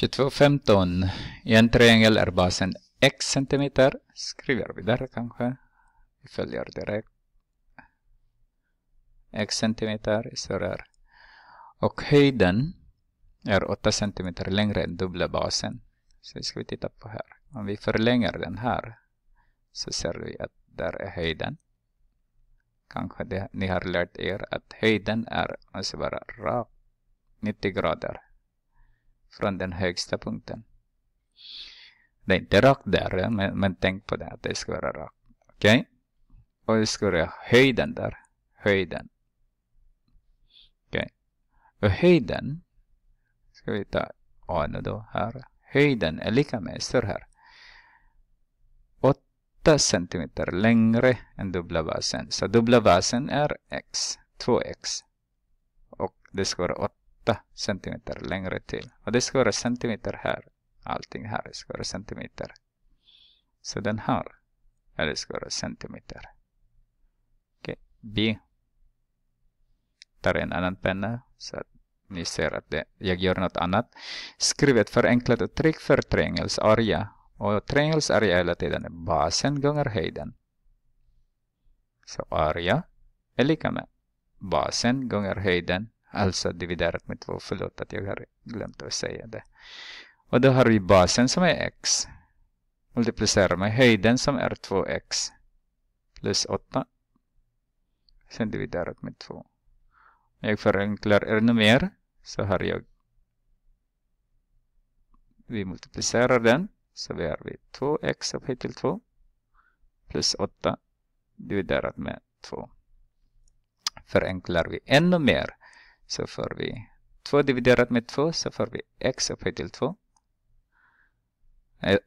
22.15. I en triangel är basen x centimeter. Skriver vi där kanske. Vi följer direkt. x centimeter så Och höjden är 8 centimeter längre än dubbla basen. Så ska vi titta på här. Om vi förlänger den här så ser vi att där är höjden. Kanske det, ni har lärt er att höjden är, måste vara rakt 90 grader från den högsta punkten. Det är inte rakt där, men, men tänk på det att det ska vara rakt. Okej? Okay? Och det ska höjden där. Höjden. Okej. Okay. Och höjden ska vi ta A nu då här. Höjden är lika med, står här. 8 centimeter längre än dubbla basen. Så dubbla basen är x, 2x. Och det ska vara 8 8 cm längre till. Och det ska vara centimeter här. Allting här ska vara centimeter. Så den här, eller ska vara centimeter. Okej, B. Tar en annan penna så att ni ser att det, jag gör något annat. Skriv ett förenklat uttryck för triangelsarea. Och triangelsarea är hela tiden basen gånger höjden. Så area är lika med basen gånger höjden Alltså dividerat med 2. Förlåt att jag har glömt att säga det. Och då har vi basen som är x. Multiplicerar med höjden som är 2x. Plus 8. Sen dividerat med 2. Om Jag förenklar ännu mer. Så har jag. Vi multiplicerar den. Så vi har 2x upphöjt till 2. Plus 8 dividerat med 2. Förenklar vi ännu mer så får vi 2 dividerat med 2 så får vi x upphöjt till 2.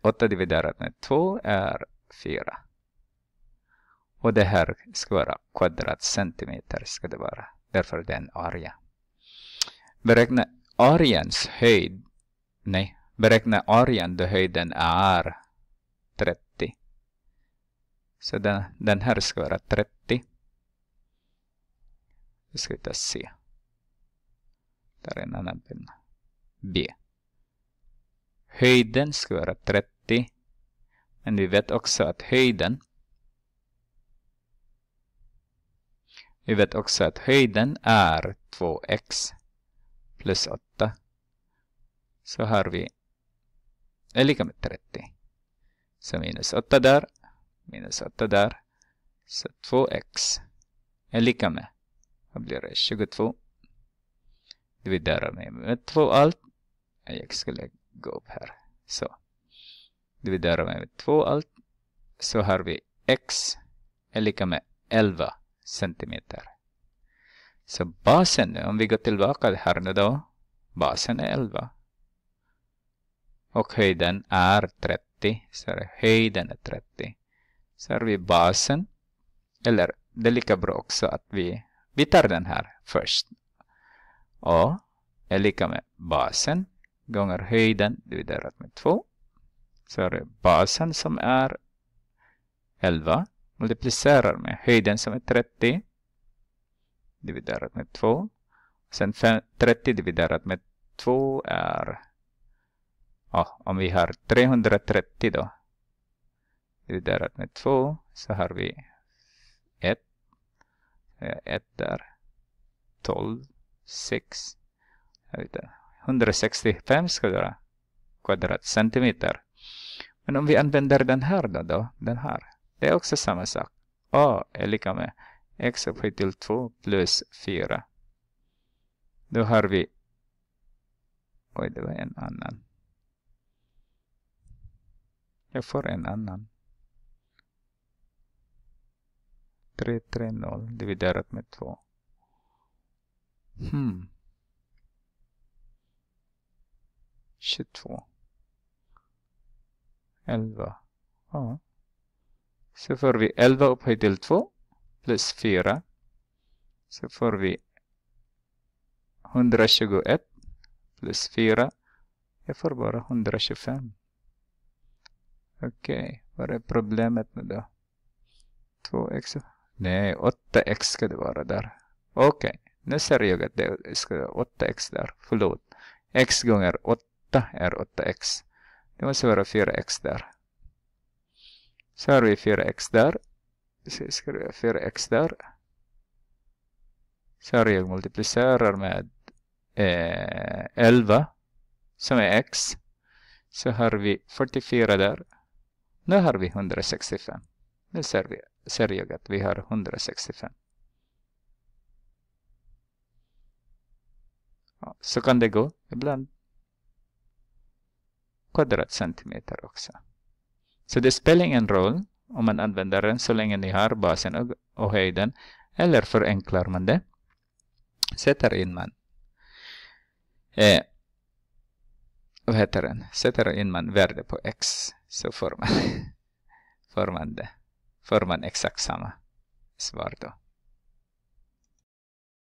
8 eh, dividerat med 2 är 4. Och det här ska vara kvadratcentimeter ska det vara. Därför den är area. Beräkna areans höjd. Nej, beräkna arean då höjden är 30. Så den, den här ska vara 30. Nu ska vi ta se. Där är en annan penna. B. Höjden ska vara 30. Men vi vet också att höjden Vi vet också att höjden är 2x plus 8. Så har vi är lika med 30. Så minus 8 där, minus 8 där. Så 2x är lika med, då blir det, 22 vidare med med allt. Jag skulle gå upp här. Så. Dividera med två alt Så har vi x är lika med 11 centimeter. Så basen, om vi går tillbaka här nu då. Basen är 11. Och höjden är 30. Så höjden är 30. Så har vi basen. Eller det är lika bra också att vi, vi tar den här först. A är lika med basen gånger höjden dividerat med 2. Så är det basen som är 11 multiplicerar med höjden som är 30 dividerat med 2. Sen 30 dividerat med 2 är, ja, om vi har 330 då, dividerat med 2 så har vi 1. 1 där, 12 6. Jag vet inte, 165 ska det vara kvadratcentimeter. Men om vi använder den här då, då den här. Det är också samma sak. A är lika med x upphöjt till 2 plus 4. Då har vi... Oj, det var en annan. Jag får en annan. 3, 3, 0 dividerat med 2. Hmm. 22. 11. Ja. Så får vi 11 upphöjt till 2 plus 4. Så får vi 121 plus 4. Jag får bara 125. Okej, okay. vad är problemet nu då? 2x? Nej, 8x ska det vara där. Okej. Okay. Nu ser jag att det är 8x där. Förlåt. x gånger 8 är 8x. Det måste vara 4x där. Så har vi 4x där. Så skriver jag 4x där. Så har jag multiplicerar med eh, 11 som är x. Så har vi 44 där. Nu har vi 165. Nu ser, vi, ser jag att vi har 165. så kan det gå ibland kvadratcentimeter också. Så det spelar ingen roll om man använder den så länge ni har basen och, och höjden. Eller förenklar man det, sätter in man eh, vad heter den? Sätter in man värde på x så får man, får man det. Får man exakt samma svar då.